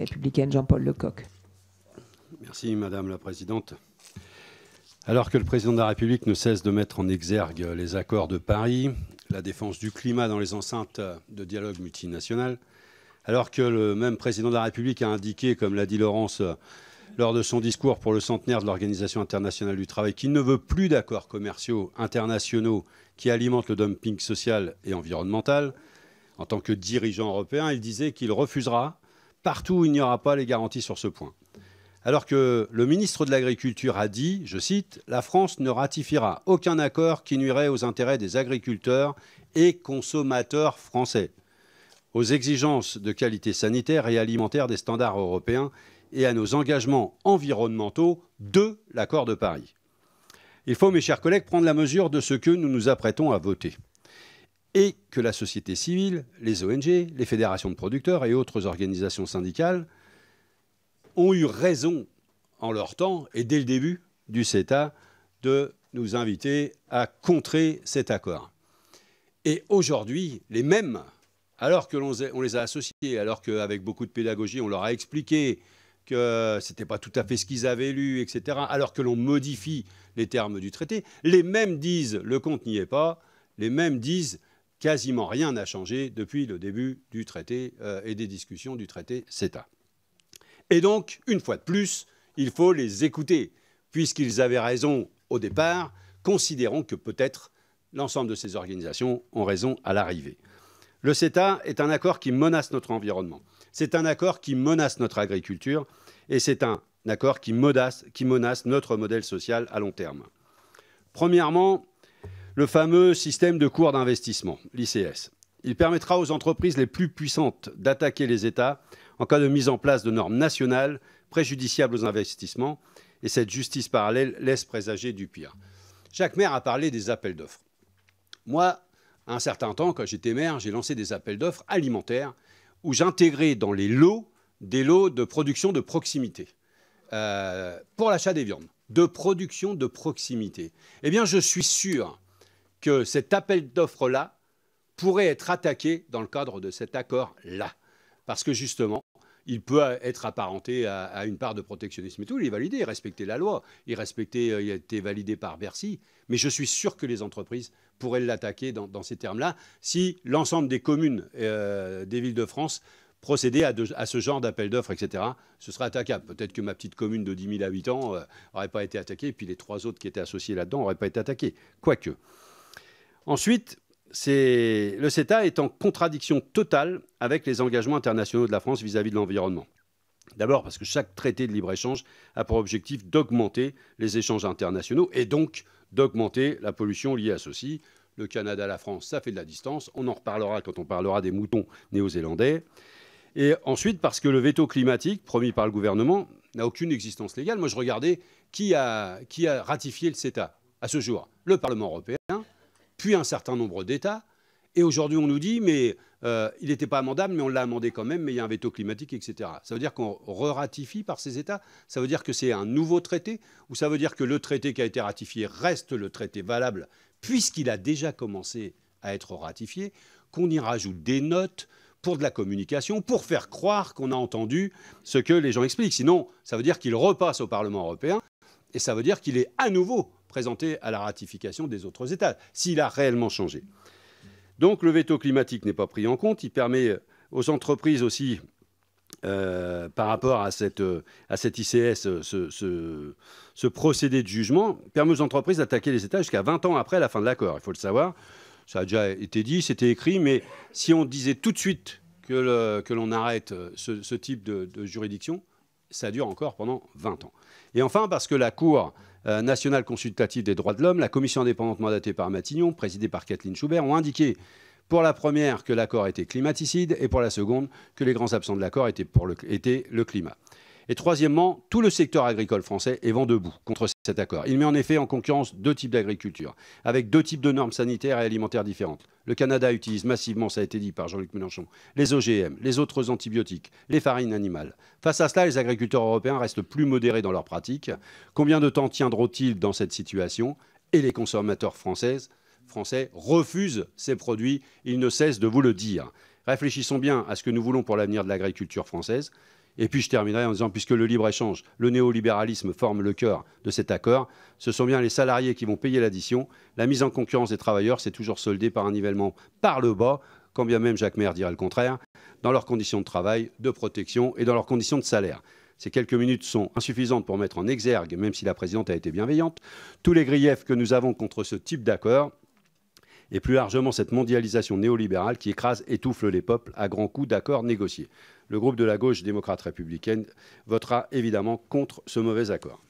républicaine Jean-Paul Lecoq. Merci Madame la Présidente. Alors que le président de la République ne cesse de mettre en exergue les accords de Paris, la défense du climat dans les enceintes de dialogue multinational, alors que le même président de la République a indiqué, comme l'a dit Laurence lors de son discours pour le centenaire de l'Organisation internationale du travail, qu'il ne veut plus d'accords commerciaux internationaux qui alimentent le dumping social et environnemental, en tant que dirigeant européen, il disait qu'il refusera Partout, il n'y aura pas les garanties sur ce point. Alors que le ministre de l'Agriculture a dit, je cite, La France ne ratifiera aucun accord qui nuirait aux intérêts des agriculteurs et consommateurs français, aux exigences de qualité sanitaire et alimentaire des standards européens et à nos engagements environnementaux de l'accord de Paris. Il faut, mes chers collègues, prendre la mesure de ce que nous nous apprêtons à voter et que la société civile, les ONG, les fédérations de producteurs et autres organisations syndicales ont eu raison en leur temps et dès le début du CETA de nous inviter à contrer cet accord. Et aujourd'hui, les mêmes, alors que l'on les a associés, alors qu'avec beaucoup de pédagogie, on leur a expliqué que ce n'était pas tout à fait ce qu'ils avaient lu, etc., alors que l'on modifie les termes du traité, les mêmes disent le compte n'y est pas, les mêmes disent quasiment rien n'a changé depuis le début du traité euh, et des discussions du traité CETA. Et donc, une fois de plus, il faut les écouter, puisqu'ils avaient raison au départ, considérons que peut-être l'ensemble de ces organisations ont raison à l'arrivée. Le CETA est un accord qui menace notre environnement, c'est un accord qui menace notre agriculture, et c'est un accord qui qui menace notre modèle social à long terme. Premièrement, le fameux système de cours d'investissement, l'ICS. Il permettra aux entreprises les plus puissantes d'attaquer les États en cas de mise en place de normes nationales préjudiciables aux investissements, et cette justice parallèle laisse présager du pire. Chaque Maire a parlé des appels d'offres. Moi, un certain temps, quand j'étais maire, j'ai lancé des appels d'offres alimentaires où j'intégrais dans les lots des lots de production de proximité euh, pour l'achat des viandes, de production de proximité. Eh bien, je suis sûr que cet appel d'offres-là pourrait être attaqué dans le cadre de cet accord-là. Parce que justement, il peut être apparenté à, une part de protectionnisme et tout. Il est validé, il respectait la loi, il, respectait, euh, il a été validé par Bercy. Mais je suis sûr que les entreprises pourraient l'attaquer dans, ces termes-là si l'ensemble des communes euh, des villes de France procédaient à, ce genre d'appel d'offres, etc. Ce serait attaquable. Peut-être que ma petite commune de 10 000 habitants n'aurait euh, pas été attaquée, et puis les trois autres qui étaient associés là-dedans n'auraient pas été attaqués. Quoique. Ensuite, le CETA est en contradiction totale avec les engagements internationaux de la France vis à -vis de l'environnement. D'abord parce que chaque traité de libre-échange a pour objectif d'augmenter les échanges internationaux et donc d'augmenter la pollution liée à ceci. Le Canada, la France, ça fait de la distance. On en reparlera quand on parlera des moutons néo-zélandais. Et ensuite parce que le veto climatique promis par le gouvernement n'a aucune existence légale. Moi, je regardais qui a, qui a ratifié le CETA à ce jour. Le Parlement européen, puis un certain nombre d'États. Et aujourd'hui, on nous dit, mais euh, il n'était pas amendable, mais on l'a amendé quand même, mais il y a un veto climatique, etc. Ça veut dire qu'on re-ratifie par ces États Ça veut dire que c'est un nouveau traité Ou ça veut dire que le traité qui a été ratifié reste le traité valable, puisqu'il a déjà commencé à être ratifié, qu'on y rajoute des notes pour de la communication, pour faire croire qu'on a entendu ce que les gens expliquent. Sinon, ça veut dire qu'il repasse au Parlement européen et ça veut dire qu'il est à nouveau présenté à la ratification des autres États, s'il a réellement changé. Donc le veto climatique n'est pas pris en compte. Il permet aux entreprises aussi, euh, par rapport à cette, euh, à ICS, euh, ce, procédé de jugement, permet aux entreprises d'attaquer les États jusqu'à 20 ans après la fin de l'accord. Il faut le savoir. Ça a déjà été dit, c'était écrit, mais si on disait tout de suite que l'on arrête ce, type de juridiction, ça dure encore pendant 20 ans. Et enfin, parce que la Cour euh, nationale consultative des droits de l'homme, la commission indépendante mandatée par Matignon, présidée par Kathleen Schubert, ont indiqué pour la première que l'accord était climaticide et pour la seconde que les grands absents de l'accord étaient, étaient, le climat. Et troisièmement, tout le secteur agricole français est vent debout contre cet accord. Il met en effet en concurrence deux types d'agriculture, avec deux types de normes sanitaires et alimentaires différentes. Le Canada utilise massivement, ça a été dit par Jean-Luc Mélenchon, les OGM, les autres antibiotiques, les farines animales. Face à cela, les agriculteurs européens restent plus modérés dans leurs pratiques. Combien de temps tiendront-ils dans cette situation Et les consommateurs français refusent ces produits, ils ne cessent de vous le dire. Réfléchissons bien à ce que nous voulons pour l'avenir de l'agriculture française. Et puis je terminerai en disant, puisque le libre-échange, le néolibéralisme forment le cœur de cet accord, ce sont bien les salariés qui vont payer l'addition. La mise en concurrence des travailleurs s'est toujours soldée par un nivellement par le bas, quand bien même Jacques Maire dirait le contraire, dans leurs conditions de travail, de protection et dans leurs conditions de salaire. Ces quelques minutes sont insuffisantes pour mettre en exergue, même si la présidente a été bienveillante, tous les griefs que nous avons contre ce type d'accord et plus largement cette mondialisation néolibérale qui écrase, étouffe les peuples à grands coups d'accords négociés. Le groupe de la gauche démocrate républicaine votera évidemment contre ce mauvais accord.